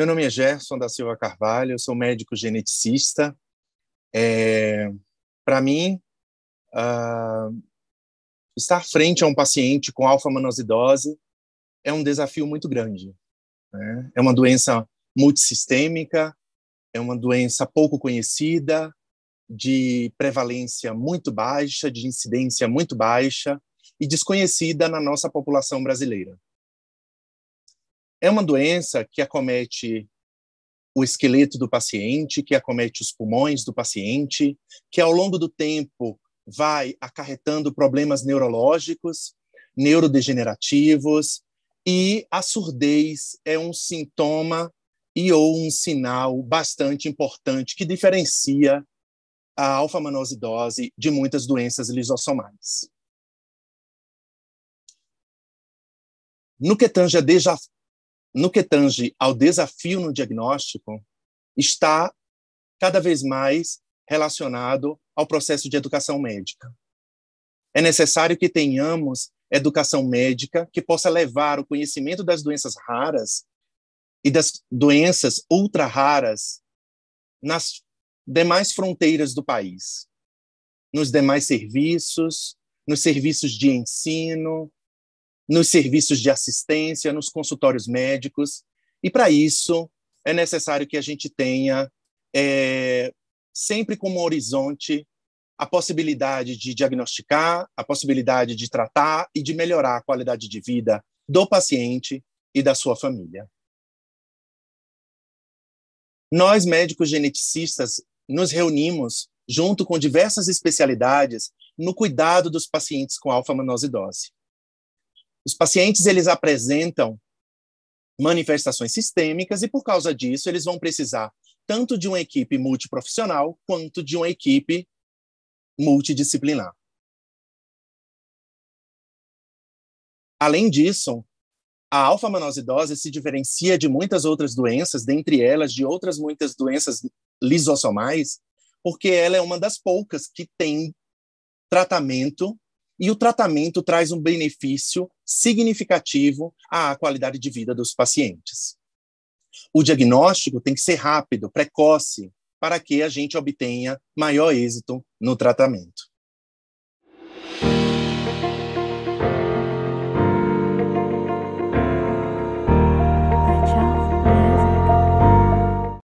Meu nome é Gerson da Silva Carvalho, eu sou médico geneticista. É, Para mim, uh, estar frente a um paciente com alfa-manosidose é um desafio muito grande. Né? É uma doença multissistêmica, é uma doença pouco conhecida, de prevalência muito baixa, de incidência muito baixa e desconhecida na nossa população brasileira. É uma doença que acomete o esqueleto do paciente, que acomete os pulmões do paciente, que ao longo do tempo vai acarretando problemas neurológicos, neurodegenerativos, e a surdez é um sintoma e ou um sinal bastante importante que diferencia a alfa alfa-manosidose de muitas doenças lisossomais. No que tange a no que tange ao desafio no diagnóstico, está cada vez mais relacionado ao processo de educação médica. É necessário que tenhamos educação médica que possa levar o conhecimento das doenças raras e das doenças ultra raras nas demais fronteiras do país, nos demais serviços, nos serviços de ensino, nos serviços de assistência, nos consultórios médicos. E para isso é necessário que a gente tenha é, sempre como horizonte a possibilidade de diagnosticar, a possibilidade de tratar e de melhorar a qualidade de vida do paciente e da sua família. Nós, médicos geneticistas, nos reunimos junto com diversas especialidades no cuidado dos pacientes com alfa-manosidose. Os pacientes eles apresentam manifestações sistêmicas e por causa disso eles vão precisar tanto de uma equipe multiprofissional quanto de uma equipe multidisciplinar. Além disso, a alfa-manosidose se diferencia de muitas outras doenças, dentre elas de outras muitas doenças lisossomais, porque ela é uma das poucas que tem tratamento e o tratamento traz um benefício significativo à qualidade de vida dos pacientes. O diagnóstico tem que ser rápido, precoce, para que a gente obtenha maior êxito no tratamento.